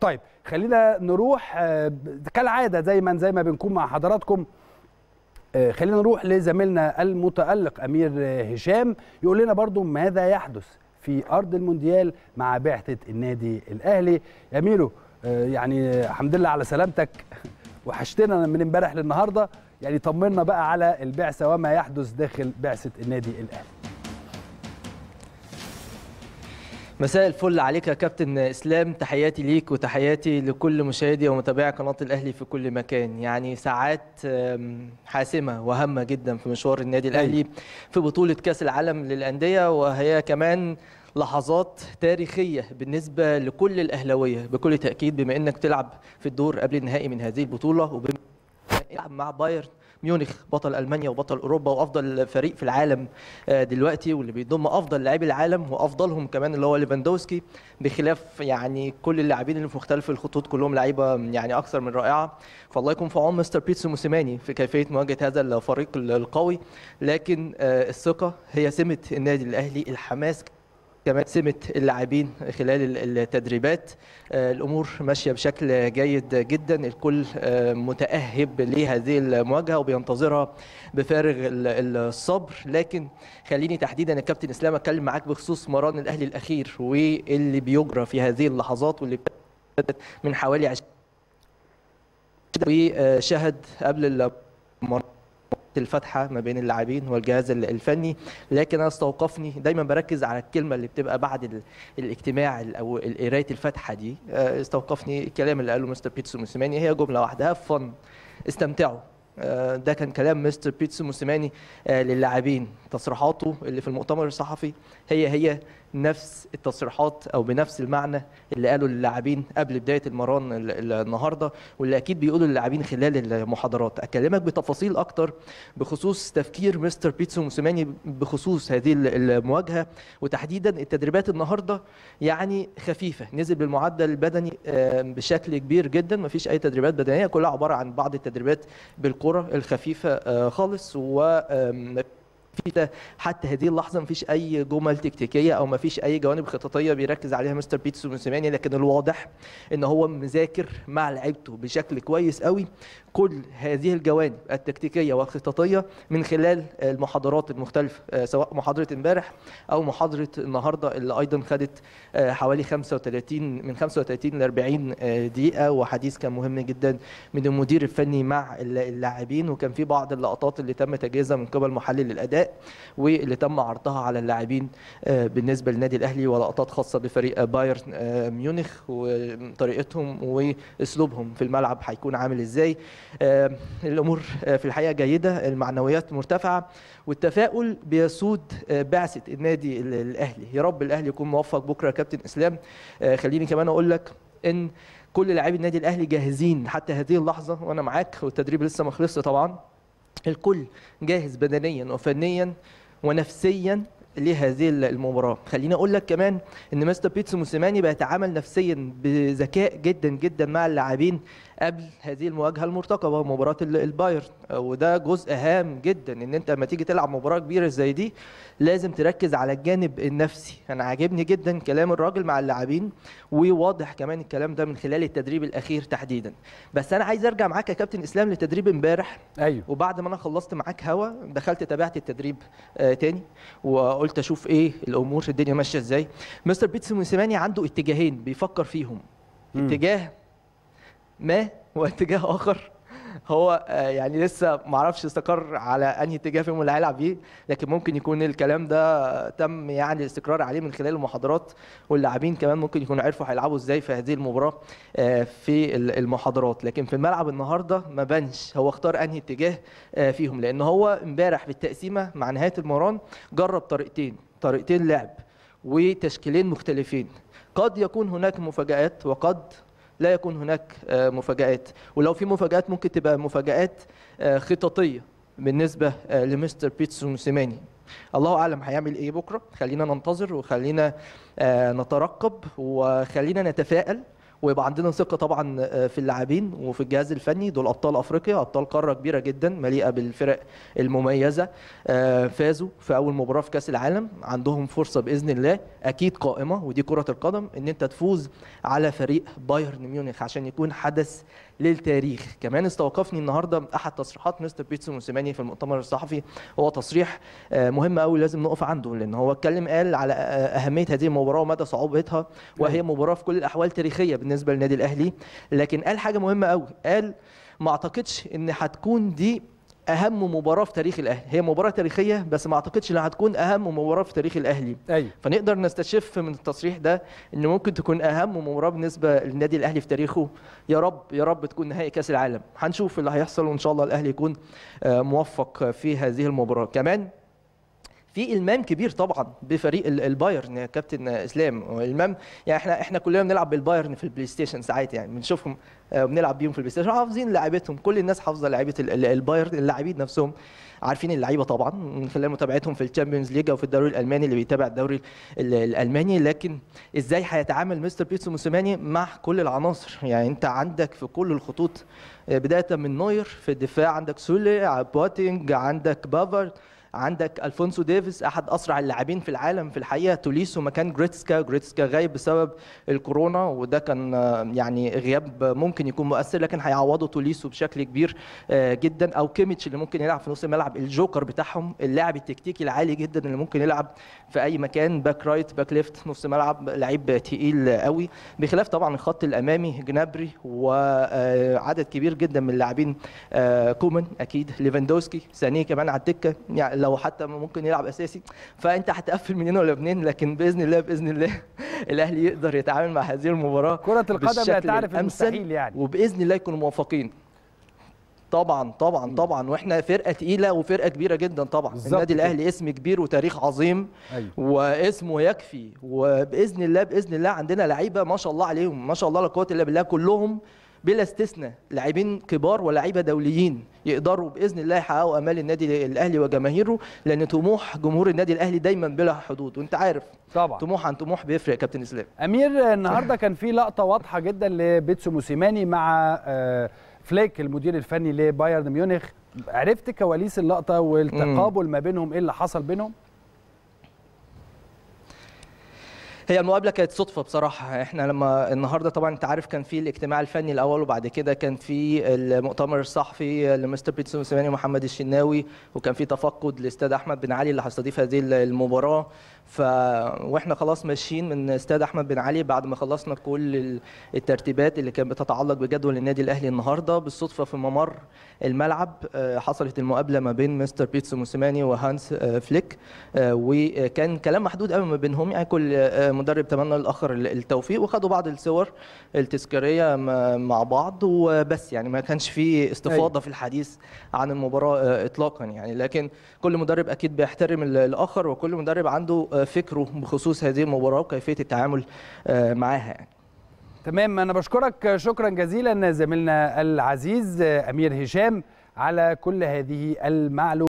طيب خلينا نروح آه، كالعاده دايما زي ما بنكون مع حضراتكم آه، خلينا نروح لزميلنا المتألق أمير آه، هشام يقول لنا برضو ماذا يحدث في أرض المونديال مع بعثة النادي الأهلي يا أميرو يعني الحمد لله على سلامتك وحشتنا من امبارح للنهارده يعني طمنا بقى على البعثة وما يحدث داخل بعثة النادي الأهلي مساء الفل عليك يا كابتن اسلام تحياتي ليك وتحياتي لكل مشاهدي ومتابعي قناه الاهلي في كل مكان يعني ساعات حاسمه وهامه جدا في مشوار النادي أيوة. الاهلي في بطوله كاس العالم للانديه وهي كمان لحظات تاريخية بالنسبة لكل الاهلاويه بكل تأكيد بما أنك تلعب في الدور قبل النهائي من هذه البطولة وبما تلعب مع بايرن ميونخ بطل المانيا وبطل اوروبا وافضل فريق في العالم آه، دلوقتي واللي بيضم افضل لاعبي العالم وافضلهم كمان اللي هو ليفاندوسكي بخلاف يعني كل اللاعبين اللي في مختلف الخطوط كلهم لعيبه يعني اكثر من رائعه فالله يكون في عون مستر بيتسو موسيماني في كيفيه مواجهه هذا الفريق القوي لكن آه، الثقه هي سمه النادي الاهلي الحماس كمان سمة اللاعبين خلال التدريبات آه، الأمور ماشية بشكل جيد جدا الكل آه، متأهب لهذه المواجهة وبينتظرها بفارغ الصبر لكن خليني تحديدا الكابتن إسلام أتكلم معاك بخصوص مران الأهلي الأخير واللي بيجرى في هذه اللحظات واللي بدات من حوالي 20 وشهد قبل المران الفتحه ما بين اللاعبين والجهاز الفني لكن انا استوقفني دايما بركز على الكلمه اللي بتبقى بعد الاجتماع او قرايه الفتحه دي آه، استوقفني الكلام اللي قاله مستر بيتسو موسيماني هي جمله واحده هاف فن استمتعوا آه، ده كان كلام مستر بيتسو موسيماني آه، للاعبين تصريحاته اللي في المؤتمر الصحفي هي هي نفس التصريحات او بنفس المعنى اللي قاله للاعبين قبل بدايه المران النهارده واللي اكيد بيقولوا للاعبين خلال المحاضرات اكلمك بتفاصيل اكتر بخصوص تفكير مستر بيتسو موسيماني بخصوص هذه المواجهه وتحديدا التدريبات النهارده يعني خفيفه نزل بالمعدل البدني بشكل كبير جدا ما فيش اي تدريبات بدنيه كلها عباره عن بعض التدريبات بالكره الخفيفه آه، خالص و حتى هذه اللحظه ما فيش اي جمل تكتيكيه او ما فيش اي جوانب خططيه بيركز عليها مستر بيتسو موسيماني لكن الواضح ان هو مذاكر مع لعيبته بشكل كويس قوي كل هذه الجوانب التكتيكيه والخططيه من خلال المحاضرات المختلفه آه، سواء محاضره امبارح او محاضره النهارده اللي ايضا خدت آه، حوالي 35 من 35 ل 40 دقيقه وحديث كان مهم جدا من المدير الفني مع اللاعبين وكان في بعض اللقطات اللي تم تجهيزها من قبل محلل الاداء واللي تم عرضها على اللاعبين آه، بالنسبه للنادي الاهلي ولقطات خاصه بفريق آه، بايرن آه، ميونخ وطريقتهم واسلوبهم في الملعب هيكون عامل ازاي الامور في الحقيقه جيده المعنويات مرتفعه والتفاؤل بيسود بعثه النادي الاهلي يا رب الاهلي يكون موفق بكره يا كابتن اسلام خليني كمان اقول لك ان كل لاعبي النادي الاهلي جاهزين حتى هذه اللحظه وانا معاك والتدريب لسه ما خلصش طبعا الكل جاهز بدنيا وفنيا ونفسيا لهذه المباراه خليني اقول لك كمان ان مستر بيتسو موسيماني بيتعامل نفسيا بذكاء جدا جدا مع اللاعبين قبل هذه المواجهه المرتقبه مباراه البايرن وده جزء هام جدا ان انت لما تيجي تلعب مباراه كبيره زي دي لازم تركز على الجانب النفسي انا عاجبني جدا كلام الراجل مع اللاعبين وواضح كمان الكلام ده من خلال التدريب الاخير تحديدا بس انا عايز ارجع معاك يا كابتن اسلام لتدريب امبارح ايوه وبعد ما انا خلصت معاك هوا دخلت تابعت التدريب آه تاني وقلت اشوف ايه الامور الدنيا ماشيه ازاي مستر بيتسو موسيماني عنده اتجاهين بيفكر فيهم م. اتجاه ما واتجاه اخر هو آه، يعني لسه ما اعرفش استقر على انهي اتجاه فيهم اللي هيلعب بيه لكن ممكن يكون الكلام ده تم يعني الاستقرار عليه من خلال المحاضرات واللاعبين كمان ممكن يكونوا عرفوا هيلعبوا ازاي في هذه المباراه آه، في المحاضرات لكن في الملعب النهارده ما بانش هو اختار انهي اتجاه آه، فيهم لان هو امبارح في التقسيمه مع نهايه المران جرب طريقتين طريقتين لعب وتشكيلين مختلفين قد يكون هناك مفاجآت وقد لا يكون هناك آه، مفاجآت ولو في مفاجآت ممكن تبقى مفاجآت آه، خططية بالنسبة آه، لمستر بيتسو موسيماني الله اعلم هيعمل ايه بكره خلينا ننتظر وخلينا نترقب وخلينا نتفائل ويبقى عندنا ثقه طبعا آه، في اللاعبين وفي الجهاز الفني دول ابطال افريقيا ابطال قاره كبيره جدا مليئه بالفرق المميزه آه، فازوا في اول مباراه في كاس العالم عندهم فرصه باذن الله اكيد قائمه ودي كره القدم ان انت تفوز على فريق بايرن ميونخ عشان يكون حدث للتاريخ كمان استوقفني النهارده احد تصريحات مستر بيتسو موسيماني في المؤتمر الصحفي هو تصريح آه، مهم قوي لازم نقف عنده لان هو اتكلم قال على اهميه هذه المباراه ومدى صعوبتها وهي نعم. مباراه في كل الاحوال تاريخيه بالنسبه للنادي الاهلي لكن قال حاجه مهمه قوي قال ما اعتقدش ان هتكون دي اهم مباراه في تاريخ الاهلي هي مباراه تاريخيه بس ما اعتقدش انها هتكون اهم مباراه في تاريخ الاهلي أيوة. فنقدر نستشف من التصريح ده ان ممكن تكون اهم مباراه بالنسبه للنادي الاهلي في تاريخه يا رب يا رب تكون نهائي كاس العالم هنشوف اللي هيحصل وان شاء الله الاهلي يكون آه، موفق في هذه المباراه كمان في المام كبير طبعا بفريق البايرن يا كابتن اسلام المام يعني احنا احنا كلنا بنلعب بالبايرن في البلاي ستيشن ساعات يعني بنشوفهم آه، بنلعب بيهم في البلاي ستيشن حافظين لعيبتهم كل الناس حافظه لعيبه البايرن اللاعبين نفسهم عارفين اللعيبه طبعا من خلال متابعتهم في الشامبيونز ليج او في الدوري الالماني اللي بيتابع الدوري الالماني لكن ازاي هيتعامل مستر بيتسو موسيماني مع كل العناصر يعني انت عندك في كل الخطوط آه، بدايه من نوير في الدفاع عندك سولي بوتينج عندك بافر عندك الفونسو ديفيز احد اسرع اللاعبين في العالم في الحقيقه توليسو مكان جريتسكا جريتسكا غايب بسبب الكورونا وده كان آه، يعني غياب ممكن يكون مؤثر لكن هيعوضه توليسو بشكل كبير آه، جدا او كيميتش اللي ممكن يلعب في نص الملعب الجوكر بتاعهم اللاعب التكتيكي العالي جدا اللي ممكن يلعب في اي مكان باك رايت باك ليفت نص ملعب لعيب تقيل قوي بخلاف طبعا الخط الامامي جنابري وعدد آه، كبير جدا من اللاعبين كومان اكيد ليفاندوسكي ثانيه كمان على الدكه يعني لو حتى ممكن يلعب اساسي فانت هتقفل من هنا ولا منين لكن باذن الله باذن الله الاهلي يقدر يتعامل مع هذه المباراه كره القدم لا تعرف المستحيل يعني وباذن الله يكونوا موفقين طبعا طبعا طبعا واحنا فرقه تقيله وفرقه كبيره جدا طبعا النادي الاهلي اسم كبير وتاريخ عظيم أيوة. واسمه يكفي وباذن الله باذن الله عندنا لعيبه ما شاء الله عليهم ما شاء الله لا قوه الا بالله كلهم بلا استثناء لاعبين كبار ولاعيبه دوليين يقدروا باذن الله يحققوا امال النادي الاهلي وجماهيره لان طموح جمهور النادي الاهلي دايما بلا حدود وانت عارف طبعا طموح عن طموح بيفرق كابتن اسلام امير النهارده كان في لقطه واضحه جدا لبيتسو موسيماني مع آه، فليك المدير الفني لبايرن ميونخ عرفت كواليس اللقطه والتقابل ما بينهم ايه اللي حصل بينهم هي المقابله كانت صدفه بصراحه احنا لما النهارده طبعا انت عارف كان في الاجتماع الفني الاول وبعد كده كان في المؤتمر الصحفي لمستر بيتسو موسيماني ومحمد الشناوي وكان في تفقد لاستاد احمد بن علي اللي هيستضيف هذه المباراه ف واحنا خلاص ماشيين من استاد احمد بن علي بعد ما خلصنا كل الترتيبات اللي كانت بتتعلق بجدول النادي الاهلي النهارده بالصدفه في ممر الملعب آه، حصلت المقابله ما بين مستر بيتسو موسيماني وهانس آه، فليك آه، وكان كلام محدود قوي ما بينهم يعني كل المدرب تمنى للاخر التوفيق وخدوا بعض الصور التذكاريه مع بعض وبس يعني ما كانش في استفاضه أي. أيوة. في الحديث عن المباراه آه، اطلاقا يعني لكن كل مدرب اكيد بيحترم الاخر وكل مدرب عنده آه، فكره بخصوص هذه المباراه وكيفيه التعامل آه، معاها يعني تمام انا بشكرك شكرا جزيلا زميلنا العزيز امير هشام على كل هذه المعلومات